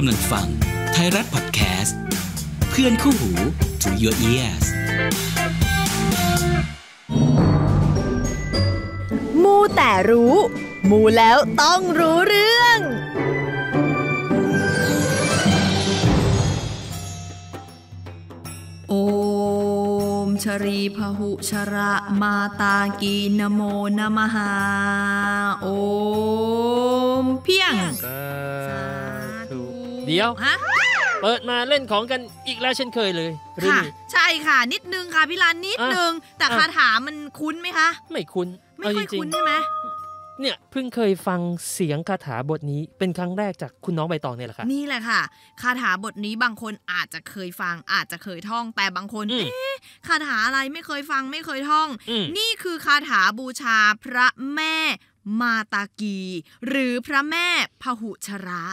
กำลังฟัง ไทยรัฐพอดแคสต์เพื่อนคู่หู to your ears มูแต่รู้ มูแล้วต้องรู้เรื่องโอมชรีพหุชระมาตากีนโมนมหาโอมเพียงเดี๋ยวฮะเปิดมาเล่นของกันอีกแล้วเช่นเคยเลยค่ะใช่ค่ะนิดนึงค่ะพี่ลานนิดนึงแต่คาถามันคุ้นไหมคะ ไม่คุ้น ไม่ค่อยคุ้นใช่ไหมเนี่ยเพิ่งเคยฟังเสียงคาถาบทนี้เป็นครั้งแรกจากคุณน้องใบตองเนี่ยแหละค่ะนี่แหละค่ะ คาถาบทนี้บางคนอาจจะเคยฟัง อาจจะเคยท่องแต่บางคนเอ๊ะคาถาอะไรไม่เคยฟังไม่เคยท่องอนี่คือคาถาบูชาพระแม่มาตากี หรือพระแม่พหุชระ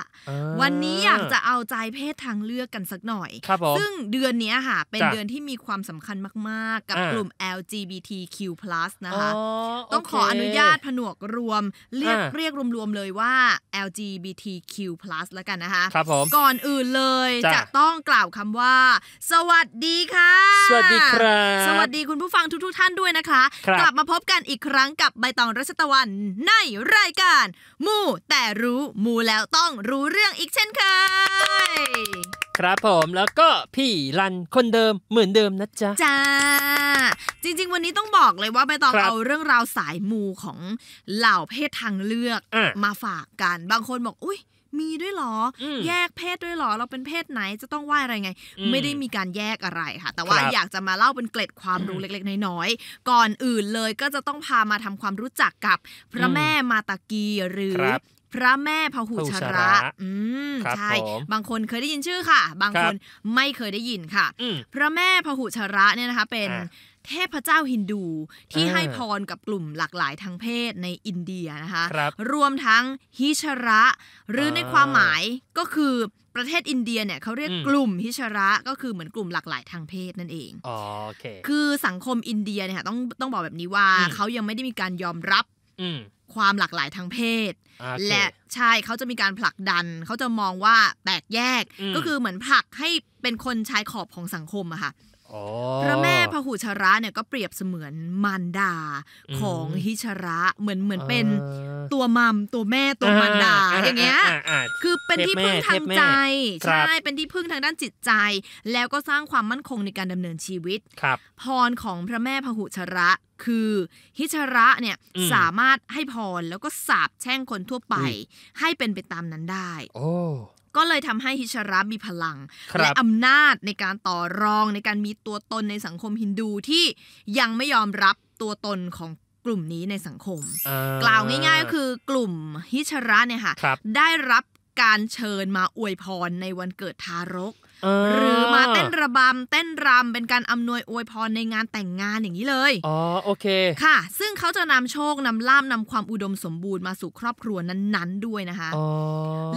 วันนี้อยากจะเอาใจเพศทางเลือกกันสักหน่อย ซึ่งเดือนนี้ค่ะเป็นเดือนที่มีความสำคัญมากๆ กับกลุ่ม LGBTQ+ นะคะต้องขออนุญาตผนวกรวมเรียกเรียกรวมๆเลยว่า LGBTQ+ แล้วกันนะคะคก่อนอื่นเลย จะต้องกล่าวคำว่า สวัสดีค่ะ สวัสดีครับสวัสดีคุณผู้ฟังทุกๆท่านด้วยนะคะ กลับมาพบกันอีกครั้งกับใบตองรัชตะวันในรายการ มูแต่รู้มูแล้วต้องรู้เรื่องอีกเช่นเคยครับผมแล้วก็ พี่รันคนเดิมเหมือนเดิมนะจ๊ะจ้าจริง ๆ วันนี้ต้องบอกเลยว่าไปตองเอาเรื่องราวสายมูของเหล่าเพศทางเลือกมาฝากกัน บางคนบอกอุ้ยมีด้วยหรอแยกเพศด้วยหรอ เราเป็นเพศไหนจะต้องไหว้อะไรไง ไม่ได้มีการแยกอะไรค่ะ แต่ว่าอยากจะมาเล่าเป็นเกล็ดความรู้เล็กๆน้อยๆก่อนอื่นเลยก็จะต้องพามาทำความรู้จักกับ พระแม่มาตากี หรือ พระแม่พหุชระ อืมใช่ บางคนเคยได้ยินชื่อค่ะ บางคนไม่เคยได้ยินค่ะพระแม่พหุชระเนี่ยนะคะเป็นเทพเจ้าฮินดูที่ให้พรกับกลุ่มหลากหลายทางเพศในอินเดียนะคะรรวมทั้งฮิชระ หรือในความหมายก็คือประเทศอินเดียเนี่ยเขาเรียกกลุ่มฮิชระก็คือเหมือนกลุ่มหลากหลายทางเพศนั่นเองโอเค คือสังคมอินเดียเนี่ยต้องต้องบอกแบบนี้ว่าเขายังไม่ได้มีการยอมรับความหลากหลายทางเพศ และใช่เขาจะมีการผลักดัน เขาจะมองว่าแตกแยก ก็คือเหมือนผลักให้เป็นคนชายขอบของสังคมอะค่ะพระแม่พหูชระเนี่ยก็เปรียบเสมือนมารดา ของฮิชระเหมือนเหมือนเป็นตัวมัมตัวแม่ตัวมารดาอย่างเงี้ยคือเป็นที่พึ่งทางใจใช่เป็นที่พึ่งทางด้านจิตใจ แล้วก็สร้างความมั่นคงในการดำเนินชีวิตครับ พรของพระแม่พหุชระคือฮิชระเนี่ยสามารถให้พรแล้วก็สาบแช่งคนทั่วไปให้เป็นไปตามนั้นได้ โอ้ก็เลยทำให้ฮิชระมีพลัง และอำนาจในการต่อรองในการมีตัวตนในสังคมฮินดู ที่ยังไม่ยอมรับตัวตนของกลุ่มนี้ในสังคม กล่าวง่ายๆก็คือกลุ่มฮิชระเนี่ยค่ะได้รับการเชิญมาอวยพรในวันเกิดทารกหรือมาเต้นระบำเต้นรำเป็นการอำนวยอวยพรในงานแต่งงานอย่างนี้เลยอ๋อโอเคค่ะซึ่งเขาจะนำโชคนำลามนำความอุดมสมบูรณ์มาสู่ครอบครัวนั้น ๆ ด้วยนะคะ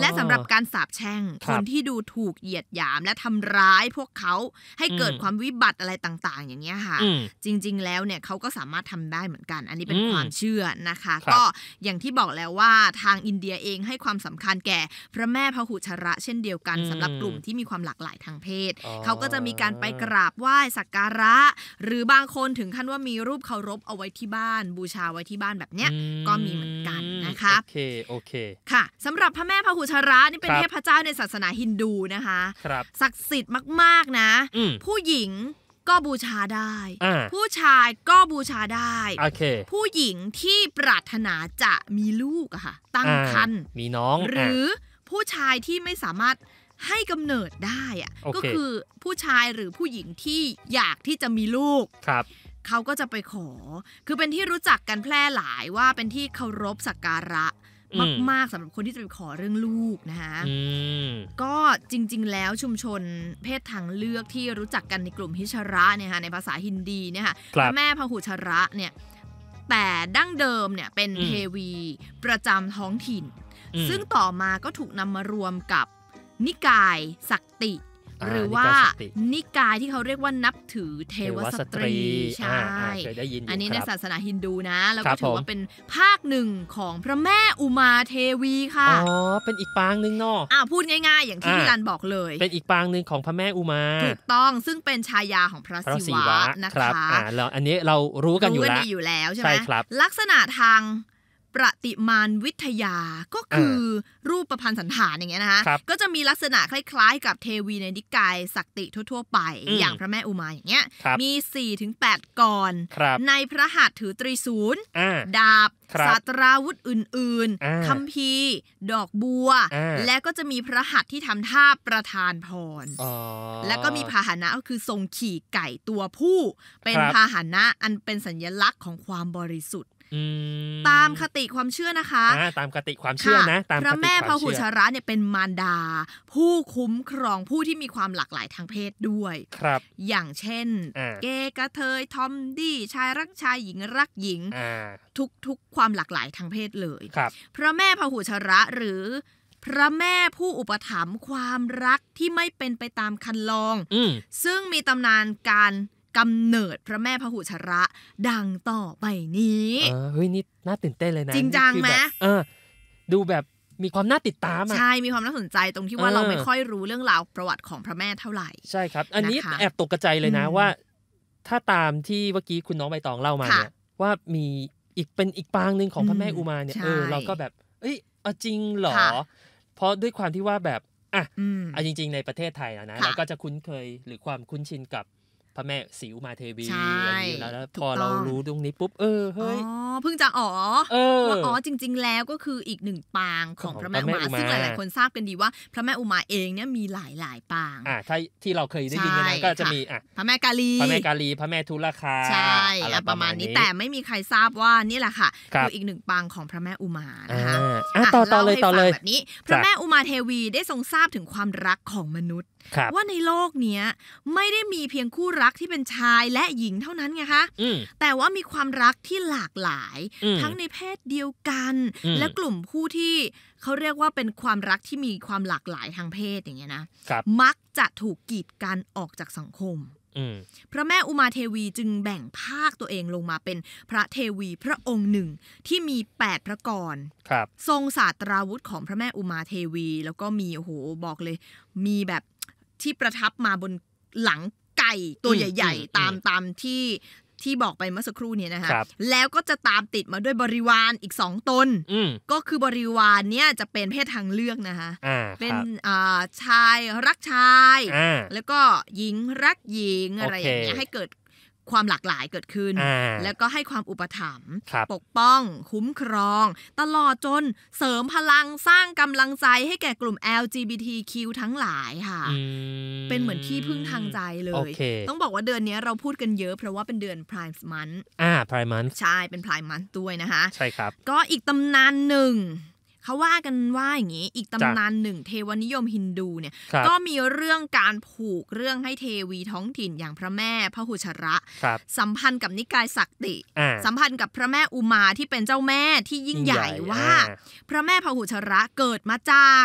และสำหรับการสาปแช่งคนที่ดูถูกเหยียดหยามและทำร้ายพวกเขาให้เกิดความวิบัติอะไรต่างๆ อย่างนี้ค่ะจริงๆแล้วเนี่ยเขาก็สามารถทำได้เหมือนกัน อันนี้เป็นความเชื่อนะคะ ก็อย่างที่บอกแล้วว่าทางอินเดียเองให้ความสำคัญแก่ พระแม่พระหุชระ เช่นเดียวกันสำหรับกลุ่มที่มีความหลากหลายลายทางเพศเขาก็จะมีการไปกราบไหว้สักการะ หรือบางคนถึงขั้นว่ามีรูปเคารพเอาไว้ที่บ้าน บูชาไว้ที่บ้านแบบเนี้ยก็มีเหมือนกันนะคะโอเคโอเคค่ะสำหรับพระแม่พระหุชระ นี่เป็นเทพเจ้าในศาสนาฮินดูนะคะครับศักดิ์สิทธิ์มาก ๆนะ ผู้หญิงก็บูชาได้ ผู้ชายก็บูชาได้ okay. ผู้หญิงที่ปรารถนาจะมีลูกอะค่ะ ตั้งครรภ์มีน้องหรือผู้ชายที่ไม่สามารถให้กำเนิดได้อะก็คือผู้ชายหรือผู้หญิงที่อยากที่จะมีลูกครับ เขาก็จะไปขอ คือเป็นที่รู้จักกันแพร่หลายว่าเป็นที่เคารพสักการะมากๆสำหรับคนที่จะไปขอเรื่องลูกนะคะก็จริง ๆแล้วชุมชนเพศทางเลือกที่รู้จักกันในกลุ่มฮิชระเนี่ยค่ะในภาษาฮินดีเนี่ยค่ะแม่พหุชระเนี่ยแต่ดั้งเดิมเนี่ยเป็นเทวีประจำท้องถิ่น ซึ่งต่อมาก็ถูกนำมารวมกับนิกายสักติ หรือว่านิกายที่เขาเรียกว่านับถือเทวสตรีใช่ อันนี้ในศาสนาฮินดูนะ แล้วก็ถือว่าเป็นภาคหนึ่งของพระแม่อุมาเทวีค่ะ อ๋อเป็นอีกปางหนึ่งเนาะอ่าพูดง่ายๆ อย่างที่พี่รันบอกเลย เป็นอีกปางหนึ่งของพระแม่อุมา ถูกต้องซึ่งเป็นชายาของพระศิวะนะคะ อ่าแล้วอันนี้เรารู้กันอยู่แล้วใช่ไหมลักษณะทางประติมานวิทยาก็คือรูปประพันธ์สันฐานอย่างเงี้ยนะคะก็จะมีลักษณะคล้าย ๆ กับเทวีในนิกายสักติทั่วๆไป อย่างพระแม่อุมาอย่างเงี้ยมี4ี่ถึงแปดกรในพระหัตถ์ถือตรีศูนย์ดาบสาตราวุธอื่นๆคัมภีร์ดอกบัวและก็จะมีพระหัตถ์ที่ทำท่าประธานพรแล้วก็มีพาหนะก็คือทรงขี่ไก่ตัวผู้ เป็นพาหนะอันเป็นสัญลักษณ์ของความบริสุทธิตามคติความเชื่อนะคะตามคติความเชื่อนะตามพระแม่พหุชระเนี่ยเป็นมารดาผู้คุ้มครองผู้ที่มีความหลากหลายทางเพศด้วย ครับ อย่างเช่นเกย์กระเทยทอมดี้ชายรักชายหญิงรักหญิง ทุก ๆ ความหลากหลายทางเพศเลยครับพระแม่พหุชระหรือ พระแม่ผู้อุปถัมภ์ความรักที่ไม่เป็นไปตามคันลองซึ่งมีตำนานการกำเนิดพระแม่พระหุชระดังต่อไปนี้เฮ้ยนี่น่าตื่นเต้นเลยนะ จริงจังไหมเออดูแบบมีความน่าติดตามใช่มีความน่าสนใจตรงที่ว่าเราไม่ค่อยรู้เรื่องราวประวัติของพระแม่เท่าไหร่ ใช่ครับ อันนี้แอบตกใจเลยนะว่า ถ้าตามที่เมื่อกี้คุณน้องใบตองเล่ามาเนี่ยว่ามีอีกเป็นอีกปางหนึ่งของพระแม่อุมาเนี่ยเออเราก็แบบ เอ้ยเอาจริงเหรอเพราะด้วยความที่ว่าแบบอ่ะอ่ะจริง ๆในประเทศไทยนะเราก็จะคุ้นเคยหรือความคุ้นชินกับพระแม่สิวมาเทวีอะไรอย่างนี้แล้วพอเรารู้ตรงนี้ปุ๊บ เออ เฮ้ยออ๋เพิ่งจะอ๋อว่าอ๋อจริงๆแล้วก็คืออีกหนึ่งปางของพระแม่อุมาซึ่งหลายๆคนทราบกันดีว่า พระแม่อุมาเองเนี่ยมีหลายๆ ปางอ่าถ้าที่เราเคยได้ยินกันก็จะมีอ่ะพระแม่กาลี พระแม่กาลี พระแม่ทุลคาใช่ประมาณนี้ แต่ไม่มีใครทราบว่านี่แหละค่ะคืออีกหนึ่งปางของพระแม่อุมา นะคะต่อต่อเลยต่อเลยแบบนี้ พระแม่อุมาเทวีได้ทรงทราบถึงความรักของมนุษย์ ว่าในโลกเนี้ยไม่ได้มีเพียงคู่รักักที่เป็นชายและหญิงเท่านั้นไงคะ แต่ว่ามีความรักที่หลากหลายทั้งในเพศเดียวกัน และกลุ่มผู้ที่เขาเรียกว่าเป็นความรักที่มีความหลากหลายทางเพศอย่างเงี้ยนะ มักจะถูกกีดกันออกจากสังคมพระแม่อุมาเทวีจึงแบ่งภาคตัวเองลงมาเป็นพระเทวีพระองค์หนึ่ง ที่มี8พระกรครับ ทรงศาสตราวุธของพระแม่อุมาเทวี แล้วก็มีโอ้โหบอกเลย มีแบบที่ประทับมาบนหลังไก่ตัวใหญ่ๆ ตามตามที่ที่บอกไปเมื่อสักครู่นี้นะคะแล้วก็จะตามติดมาด้วยบริวารอีกสองตนก็คือบริวารเนี่ยจะเป็นเพศทางเลือกนะคะเป็นชายรักชาย แล้วก็หญิงรักหญิง อะไรอย่างเงี้ยให้เกิดความหลากหลายเกิดขึ้น แล้วก็ให้ความอุปถัมภ์ปกป้อง คุ้มครอง ตลอดจน เสริมพลังสร้างกำลังใจให้แก่กลุ่ม LGBTQ ทั้งหลายค่ะ เป็นเหมือนที่พึ่งทางใจเลย ต้องบอกว่าเดือนนี้เราพูดกันเยอะเพราะว่าเป็นเดือน Prime Month อ่า Prime Month ใช่เป็น Prime Month ด้วยนะคะใช่ครับก็อีกตำนานหนึ่งเขาว่ากันว่าอย่างนี้อีกตำนานหนึ่งเทวนิยมฮินดูเนี่ย ก็มีเรื่องการผูกเรื่องให้เทวีท้องถิ่นอย่างพระแม่พระหุชระ สัมพันธ์กับนิกายสักติสัมพันธ์กับพระแม่อุมาที่เป็นเจ้าแม่ที่ยิ่งใหญ่ว่า พระแม่พระหุชระเกิดมาจาก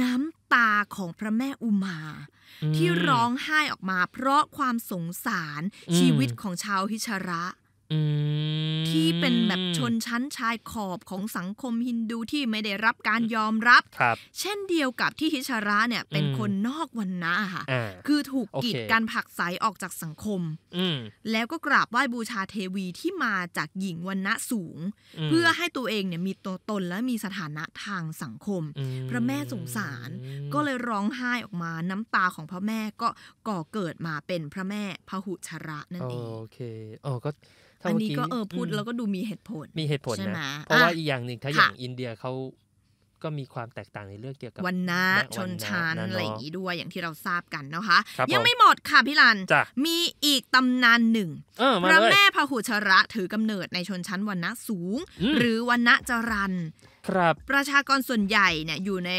น้ำตาของพระแม่อุมา ที่ร้องไห้ออกมาเพราะความสงสารชีวิตของชาวฮิชระที่เป็นแบบชนชั้นชายขอบของสังคมฮินดูที่ไม่ได้รับการยอมรับรบเช่นเดียวกับที่ฮิชาระเนี่ยเป็นคนนอกวันนะค่ะคือถูกกีดการผักใสออกจากสังคมแล้วก็กราบไหว้บูชาเทวีที่มาจากหญิงวันนะสูง เพื่อให้ตัวเองเนี่ยมีตัวตนและมีสถานะทางสังคม พระแม่สงสารก็เลยร้องไห้ออกมาน้ำตาของพระแม่ก็ก่อเกิดมาเป็นพระแม่พหุชระนั่นเองโอเคอ๋อก็อันนี้ก็เออพูดแล้วก็ดูมีเหตุผลมีเหตุผลนะ เพราะว่าอีกอย่างหนึ่งถ้าอย่างอินเดียเขาก็มีความแตกต่างในเรื่องเกี่ยวกับวันนะชนชั้นอะไรอย่างนี้ด้วยอย่างที่เราทราบกันนะคะ ยังไม่หมดค่ะพี่ลัน มีอีกตำนานหนึ่งพระแม่พหุชระถือกำเนิดในชนชั้นวันนะสูง หรือวันนะจรัน ครับ ประชากรส่วนใหญ่เนี่ยอยู่ใน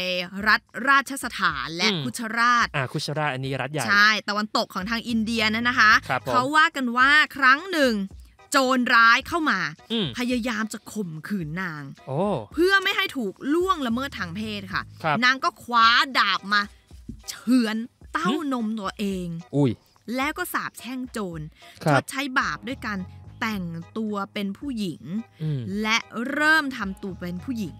รัฐราชสถานและคุชราชอ่าคุชราชอันนี้รัฐใหญ่ ใช่ตะวันตกของทางอินเดียนะนะคะเขาว่ากันว่าครั้งหนึ่งโจรร้ายเข้ามาพยายามจะข่มขืนนางเพื่อไม่ให้ถูกล่วงละเมิดทางเพศค่ะ นางก็คว้าดาบมา เฉือนเต้านมตัวเอง อุยแล้วก็สาบแช่งโจรชดใช้บาปด้วยกันแต่งตัวเป็นผู้หญิง และเริ่มทำตัวเป็นผู้หญิง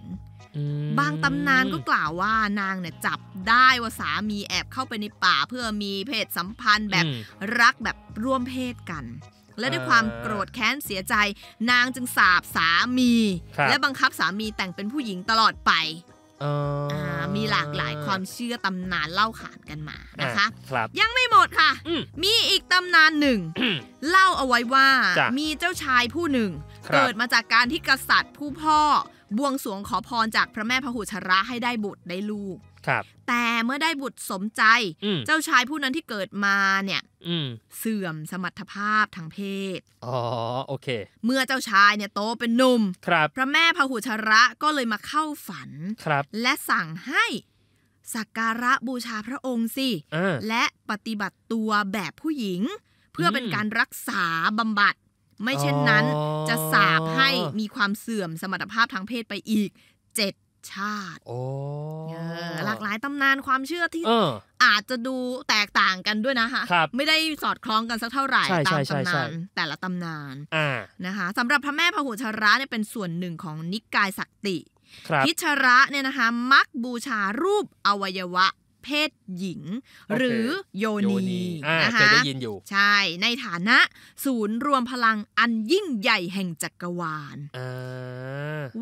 บางตำนานก็กล่าวว่านางเนี่ยจับได้ว่าสามีแอบเข้าไปในป่าเพื่อมีเพศสัมพันธ์แบบรักแบบร่วมเพศกันและด้วยความโกรธแค้นเสียใจนางจึงสาบสามี และบังคับสามีแต่งเป็นผู้หญิงตลอดไปมีหลากหลายความเชื่อตำนานเล่าขานกันมานะคะคยังไม่หมดค่ะ มีอีกตำนานหนึ่ง เล่าเอาไว้ว่ามีเจ้าชายผู้หนึ่ง เกิดมาจากการที่กษัตริย์ผู้พ่อบวงสวงขอพรจากพระแม่พระหุชระให้ได้บุตรได้ลูกแต่เมื่อได้บุตรสมใจเจ้าชายผู้นั้นที่เกิดมาเนี่ยเสื่อมสมรรถภาพทางเพศอ๋อโอเค เมื่อเจ้าชายเนี่ยโตเป็นหนุ่ม พระแม่พหุชระก็เลยมาเข้าฝันและสั่งให้สักการะบูชาพระองค์สิและปฏิบัติตัวแบบผู้หญิง เพื่อเป็นการรักษาบำบัดไม่เช่นนั้นจะสาบให้มีความเสื่อมสมรรถภาพทางเพศไปอีกเจ็ดชาติหลากหลายตำนานความเชื่อที่อาจจะดูแตกต่างกันด้วยนะคะไม่ได้สอดคล้องกันสักเท่าไหร่ตามตำนาน แต่ละตำนานนะคะสำหรับพระแม่พหุชระเนี่ยเป็นส่วนหนึ่งของนิกายสักติพิชระเนี่ยนะคะ มักบูชารูปอวัยวะเพศหญิงหรือโยนีนะคะได้ยินอยู่ ใช่ในฐานะ ศูนย์รวมพลังอันยิ่งใหญ่แห่งจักรวาล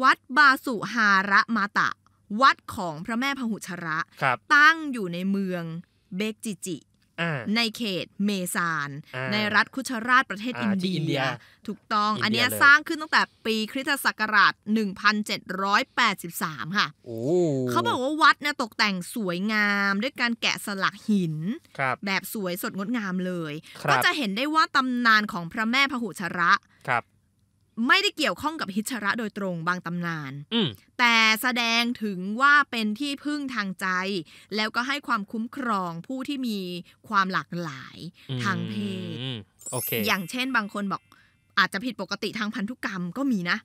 วัดบาสุหาระมาตะ วัดของพระแม่พหุชระ ตั้งอยู่ในเมืองเบกจิจิในเขตเมซานในรัฐคุชราชประเทศอินเดียถูกต้องอันนี้สร้างขึ้นตั้งแต่ปีคริสตศักราช1783ค่ะเขาบอกว่าวัดเนี่ยตกแต่งสวยงาม ด้วยการแกะสลักหิน แบบสวยสดงดงามเลย ก็จะเห็นได้ว่าตำนานของพระแม่พหุชระไม่ได้เกี่ยวข้องกับฮิชระโดยตรงบางตำนาน แต่แสดงถึงว่าเป็นที่พึ่งทางใจ แล้วก็ให้ความคุ้มครองผู้ที่มีความหลากหลายทางเพศ อย่างเช่นบางคนบอกอาจจะผิดปกติทางพันธุกรรมก็มีนะ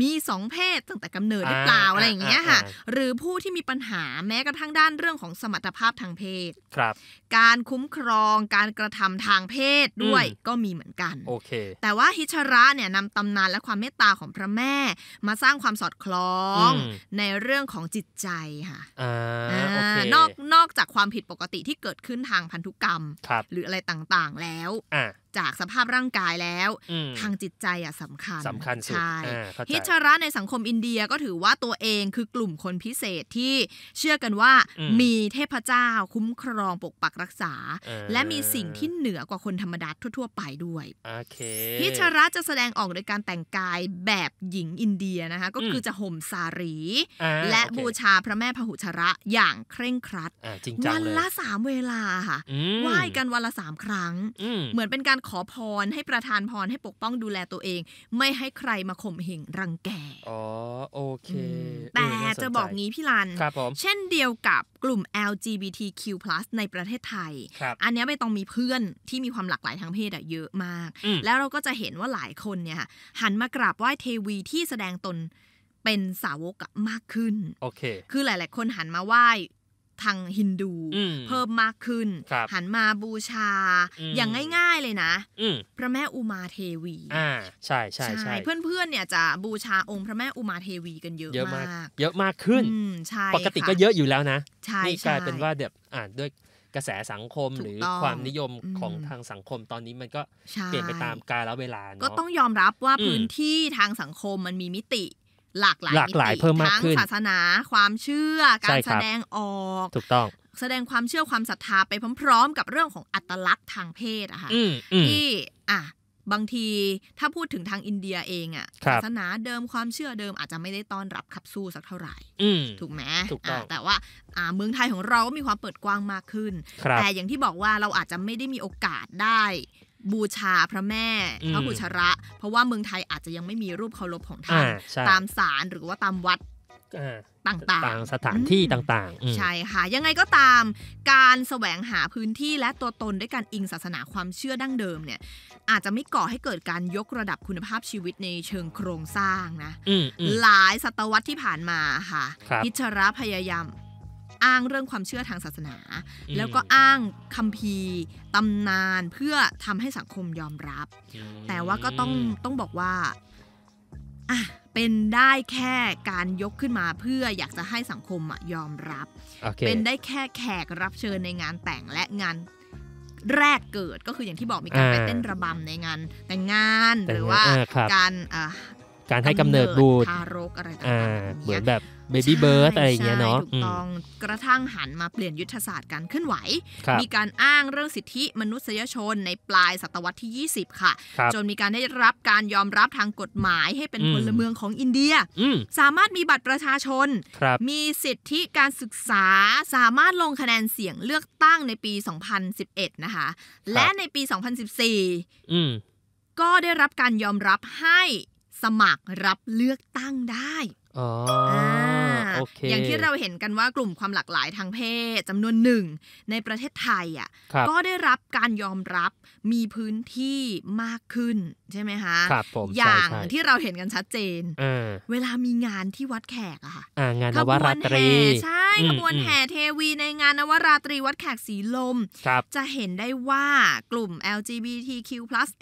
มีสองเพศตั้งแต่กำเนิดหรือเปล่าอะไรอย่างเงี้ยค่ะหรือผู้ที่มีปัญหาแม้กระทั่งด้านเรื่องของสมรรถภาพทางเพศครับ การคุ้มครองการกระทำทางเพศด้วยก็มีเหมือนกันโอเคแต่ว่าฮิชระเนี่ยนำตำนานและความเมตตาของพระแม่มาสร้างความสอดคล้องในเรื่องของจิตใจค่ะอนอกนอกจากความผิดปกติที่เกิดขึ้นทางพันธุกรรม หรืออะไรต่างๆแล้วจากสภาพร่างกายแล้วทางจิตใจอ่ะสำคัญสำคัญสุดฮิชระในสังคมอินเดียก็ถือว่าตัวเองคือกลุ่มคนพิเศษที่เชื่อกันว่ามีเทพเจ้าคุ้มครองปกปักรักษา และมีสิ่งที่เหนือกว่าคนธรรมดาทั่วๆ ไปด้วยฮิชระจะแสดงออกโดยการแต่งกายแบบหญิงอินเดียนะคะก็คือจะห่มสารี และบูชาพระแม่พหุชระอย่างเคร่งครัดวันละสามเวลาค่ะไหว้กันวันละสามครั้งเหมือนเป็นการขอพรให้ประทานพร ให้ปกป้องดูแลตัวเอง ไม่ให้ใครมาข่มเหงรังแก อ๋อ โอเค แต่จะบอกงี้พี่ลันเช่นเดียวกับกลุ่ม LGBTQ+ ในประเทศไทย อันนี้ไม่ต้องมีเพื่อนที่มีความหลากหลายทางเพศอะเยอะมาก แล้วเราก็จะเห็นว่าหลายคนเนี่ย หันมากราบไหว้เทวีที่แสดงตนเป็นสาวกมากขึ้น โอเค คือหลาย ๆ คนหันมาไหว้ทางฮินดูเพิ่มมากขึ้นหันมาบูชาอย่างง่าย ๆเลยนะพระแม่อุมาเทวี อ่าใช่ใช่ใช่เพื่อนๆเนี่ยจะบูชาองค์พระแม่อุมาเทวีกันเยอะมาก เยอะมากขึ้นใช่ปกติก็เยอะอยู่แล้วนะใช่กลายเป็นว่า๋ยวอ่าด้วยกระแสสังคมหรือความนิยมของทางสังคมตอนนี้มันก็เปลี่ยนไปตามกาลเวลาก็ต้องยอมรับว่าพื้นที่ทางสังคมมันมีมิติหลากหลายหลาลายเพิ่มมากขึ้นศาสนาความเชื่อการแสดงออกถูกต้องแสดงความเชื่อความศรัทธาไปพร้อม ๆ กับเรื่องของอัตลักษณ์ทางเพศอะค่ะที่อ่ะบางทีถ้าพูดถึงทางอินเดียเองอะศาสนาเดิมความเชื่อเดิม อาจจะไม่ได้ต้อนรับขับสู้สักเท่าไหร่ถูกไหมแต่ว่าเมืองไทยของเราก็มีความเปิดกว้างมากขึ้น แต่อย่างที่บอกว่าเราอาจจะไม่ได้มีโอกาสได้บูชาพระแม่ พระบุชระ เพราะว่าเมืองไทยอาจจะยังไม่มีรูปเคารพของท่านตามศาลหรือว่าตามวัดต่าง ๆ สถานที่ต่างๆใช่ค่ะ ยังไงก็ตามการแสวงหาพื้นที่และตัวตนด้วยการอิงศาสนาความเชื่อดั้งเดิมเนี่ยอาจจะไม่ก่อให้เกิดการยกระดับคุณภาพชีวิตในเชิงโครงสร้างนะหลายศตวรรษที่ผ่านมาค่ะพิชระพยายามอ้างเรื่องความเชื่อทางศาสนา แล้วก็อ้างคัมภีร์ตำนานเพื่อทำให้สังคมยอมรับ แต่ว่าก็ต้องต้องบอกว่าอ่ะเป็นได้แค่การยกขึ้นมาเพื่ออยากจะให้สังคมยอมรับ okay. เป็นได้แค่แขกรับเชิญในงานแต่งและงานแรกเกิดก็คืออย่างที่บอกมีการไปเต้นระบำในงานแต่งงาน หรือว่าการการให้กำเนิดบุตรทารกอะไรต่างๆเหมือนแบบเบบี้เบิร์ดอะไรอย่างเงี้ยเนาะถูกต้องกระทั่งหันมาเปลี่ยนยุทธศาสตร์การเคลื่อนไหว มีการอ้างเรื่องสิทธิมนุษยชนในปลายศตวรรษที่ 20 ค่ะ จนมีการได้รับการยอมรับทางกฎหมายให้เป็นพลเมืองของอินเดีย สามารถมีบัตรประชาชน มีสิทธิการศึกษา สามารถลงคะแนนเสียงเลือกตั้งในปี 2011 นะคะ และในปี 2014ก็ได้รับการยอมรับให้สมัครรับเลือกตั้งได้ อ๋ออย่างที่เราเห็นกันว่ากลุ่มความหลากหลายทางเพศจำนวนหนึ่งในประเทศไทยอ่ะก็ได้รับการยอมรับมีพื้นที่มากขึ้นใช่ไหมคะครับผมอย่างที่เราเห็นกันชัดเจนเวลามีงานที่วัดแขกอะค่ะงานนวราตรีใช่ขบวนแห่เทวี ในงานนวราตรีวัดแขกสีลมจะเห็นได้ว่ากลุ่ม LGBTQ+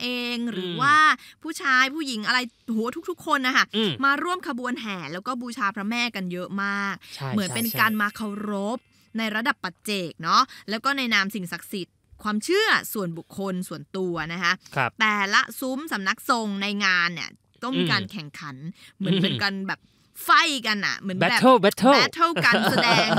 เอง หรือว่าผู้ชายผู้หญิงอะไรโหทุกๆ คนนะคะมาร่วมขบวนแห่ แล้วก็บูชาพระแม่กันเยอะมากากเหมือนเป็นการมาเคารพในระดับปัจเจกเนาะแล้วก็ในนามสิ่งศักดิ์สิทธิ์ความเชื่อส่วนบุคคลส่วนตัวนะคะคแต่ละซุ้มสำนักทรงในงานเนี่ยต้องมีการแข่งขัน เหมือนเป็นการแบบไฟกันอะเหมือนแบบ battle battle battle กันแสดง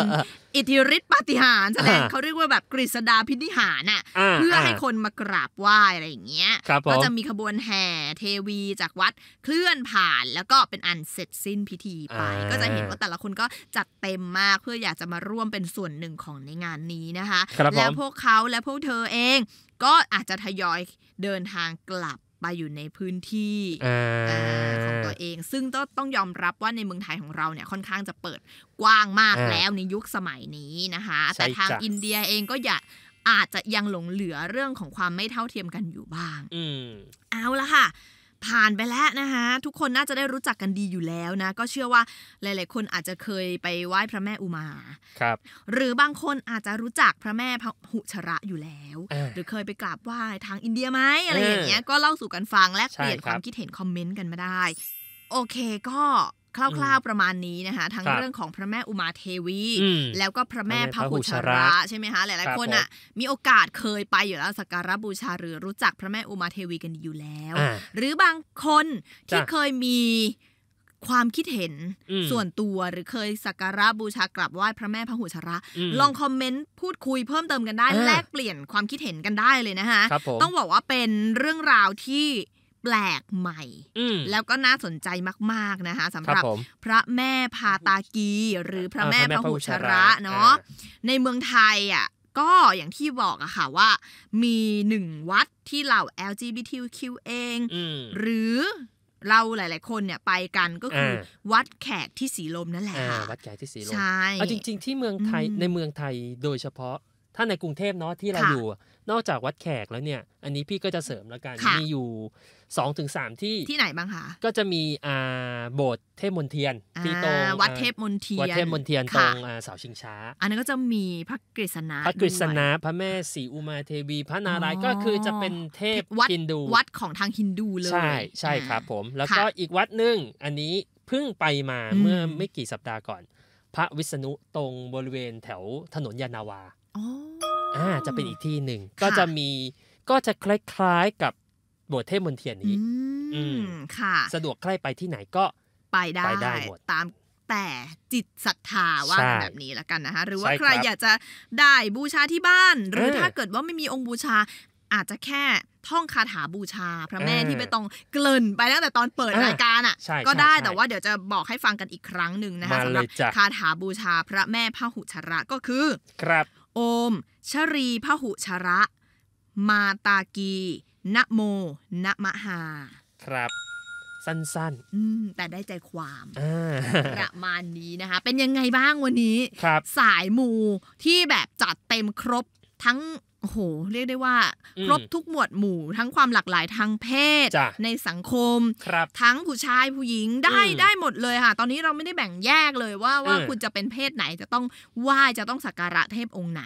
อิทธิฤทธิปาฏิหาริย์แสดงเขาเรียกว่าแบบกฤษดาพิธิหารน่ะเพื่อให้คนมากราบไหว้อะไรอย่างเงี้ยก็จะมีขบวนแห่เทวี จากวัดเคลื่อนผ่าน แล้วก็เป็นอันเสร็จสิ้นพิธีไป ก็จะเห็นว่าแต่ละคนก็จัดเต็มมากเพื่ออยากจะมาร่วมเป็นส่วนหนึ่งของในงานนี้นะคะ แล้วพวกเขาและพวกเธอเองก็อาจจะทยอยเดินทางกลับไปอยู่ในพื้นที่ของตัวเอง ซึ่งต้องยอมรับว่าในเมืองไทยของเราเนี่ย ค่อนข้างจะเปิดกว้างมากแล้วในยุคสมัยนี้นะคะ แต่ทางอินเดียเองก็อย่าอาจจะยังหลงเหลือเรื่องของความไม่เท่าเทียมกันอยู่บ้างเอาละค่ะผ่านไปแล้วนะคะทุกคนน่าจะได้รู้จักกันดีอยู่แล้วนะ ก็เชื่อว่าหลายๆ คนอาจจะเคยไปไหว้พระแม่อุมาครับ หรือบางคนอาจจะรู้จักพระแม่พหุชระอยู่แล้ว หรือเคยไปกราบไหว้ทางอินเดียไหมอะไรอย่างเงี้ยก็เล่าสู่กันฟังแลกเปลี่ยนความคิดเห็นคอมเมนต์กันมาได้ โอเคก็คร่าวๆประมาณนี้นะคะทั้งเรื่องของพระแม่อุมาเทวีแล้วก็พระแม่พระหุชระใช่ไหมคะหลายๆคนอ่ะมีโอกาสเคยไปอยู่แล้วสักการะบูชาหรือรู้จักพระแม่อุมาเทวีกันอยู่แล้ว หรือบางคนที่เคยมีความคิดเห็นส่วนตัวหรือเคยสักการะบูชากราบไหว้พระแม่พระหุชระ ลองคอมเมนต์พูดคุยเพิ่มเติมกันได้ แลกเปลี่ยนความคิดเห็นกันได้เลยนะคะต้องบอกว่าเป็นเรื่องราวที่แปลกใหม่แล้วก็น่าสนใจมาก ๆนะคะสำหรับพระแม่พาตากีหรือพระแม่พระหุชระเนาะในเมืองไทยอ่ะก็อย่างที่บอกอะค่ะว่า มีหนึ่งวัดที่เหล่า LGBTQ เอง หรือเราหลายๆคนเนี่ยไปกันก็คือวัดแขกที่สีลมนั่นแหละวัดแขกที่สีลมใช่เอาจริง ๆที่เมืองไทยในเมืองไทยโดยเฉพาะถ้าในกรุงเทพเนาะที่เราอยู่ นอกจากวัดแขกแล้วเนี่ย อันนี้พี่ก็จะเสริมแล้วกันมีอยู่สองถึงสามที่ที่ไหนบ้างคะก็จะมีอ่าโบสถ์เทพมนเทียนที่ตรงวัดเทพมนเทียน วัดเทพมนเทียน ตรงเสาชิงช้า อันนั้นก็จะมีพระกฤษณะพระกฤษณะพระแม่ศรีอุมาเทวี พระนารายณ์ก็คือจะเป็นเทพฮินดู วัดของทางฮินดูเลยใช่ใช่ครับผมแล้วก็อีกวัดหนึ่งอันนี้เพิ่งไปมาเมื่อไม่กี่สัปดาห์ก่อน พระวิษณุตรงบริเวณแถวถนนยานาวาอ่าจะเป็นอีกที่หนึ่งก็จะมีก็จะคล้ายๆกับหมวดเทพมนเทียนนี้ อืมค่ะ สะดวกใครไปที่ไหนก็ไปได้ไปได้หมดตามแต่จิตศรัทธาว่าแบบนี้ละกันนะคะหรือว่าใครอยากจะได้บูชาที่บ้าน หรือถ้าเกิดว่าไม่มีองค์บูชาอาจจะแค่ท่องคาถาบูชา พระแม่ที่ไปต้องเกลิ่นไปตั้งแต่ตอนเปิดรายการอ่ะ ก็ได้แต่ว่า เดี๋ยวจะบอกให้ฟังกันอีกครั้งหนึ่งนะคะสำหรับคาถาบูชาพระแม่พระหุชระ ก็คือ ครับ โอมชรีพระหุชระ มาตากีนะโม นะมะหา ครับ สั้น ๆ อืม แต่ได้ใจความประมาณนี้นะคะ เป็นยังไงบ้างวันนี้สายมูที่แบบจัดเต็มครบทั้งโอ้โห เรียกได้ว่าครบทุกหมวดหมู่ทั้งความหลากหลายทางเพศในสังคมคทั้งผู้ชายผู้หญิงได้ได้หมดเลยค่ะตอนนี้เราไม่ได้แบ่งแยกเลยว่าว่าคุณจะเป็นเพศไหนจะต้องไหวจะต้องสักการะเทพองค์ไหน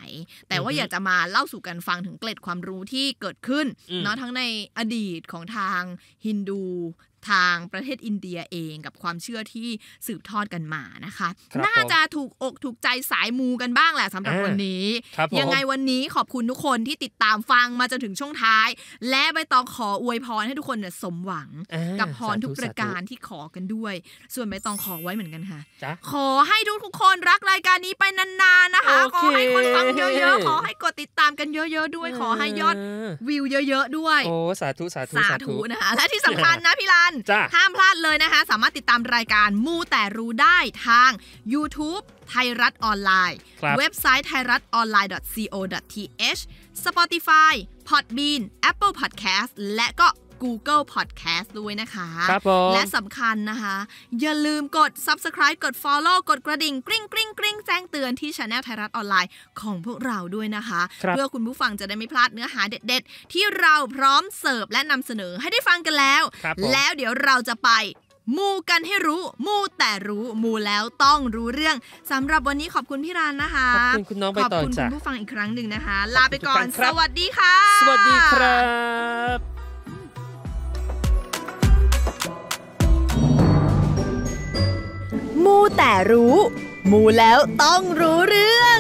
แต่ว่าอยากจะมาเล่าสู่กันฟังถึงเกล็ดความรู้ที่เกิดขึ้น เนาะทั้งในอดีตของทางฮินดูทางประเทศอินเดียเองกับความเชื่อที่สืบทอดกันมานะคะ น่าจะถูกอกถูกใจสายมูกันบ้างแหละสำหรับวันนี้ยังไงวันนี้ขอบคุณทุกคนที่ติดตามฟังมาจนถึงช่วงท้าย และใบตองขออวยพรให้ทุกคนสมหวังกับพรทุกประการที่ขอกันด้วย ส่วนใบตองขอไว้เหมือนกันค่ะขอให้ทุกทุกคนรักรายการนี้ไปนานๆนะคะขอให้คนฟังเยอะๆขอให้กดติดตามกันเยอะๆด้วย ขอให้ยอดวิวเยอะ ๆ ด้วยโอ้สาธุสาธุสาธุนะคะและที่สำคัญนะพี่ลาันห้ามพลาดเลยนะคะสามารถติดตามรายการมูแต่รู้ได้ทาง YouTube ไทยรัฐออนไลน์เว็บไซต์ไทยรัฐออนไลน์ co th Spotify Podbean Apple Podcast และก็ Google Podcast ด้วยนะคะครับและสำคัญนะคะ อย่าลืมกด subscribe กด follow กดกระดิ่งกริ๊งกริ๊งกริ๊งแจ้งเตือนที่ช anel ไทยรัฐออนไลน์ของพวกเราด้วยนะคะเพื่อคุณผู้ฟังจะได้ไม่พลาดเนื้อหาเด็ดๆที่เราพร้อมเสิร์ฟ และนำเสนอให้ได้ฟังกันแล้ว แล้วเดี๋ยวเราจะไป มูกันให้รู้มูแต่รู้มูแล้วต้องรู้เรื่องสำหรับวันนี้ขอบคุณพี่รานนะคะขอบคุณคุณน้องไปต่อจ้ะขอบคุณคุณผู้ฟังอีกครั้งหนึ่งนะคะ ลาไปก่อน สวัสดีค่ะ สวัสดีครับมูแต่รู้ มูแล้วต้องรู้เรื่อง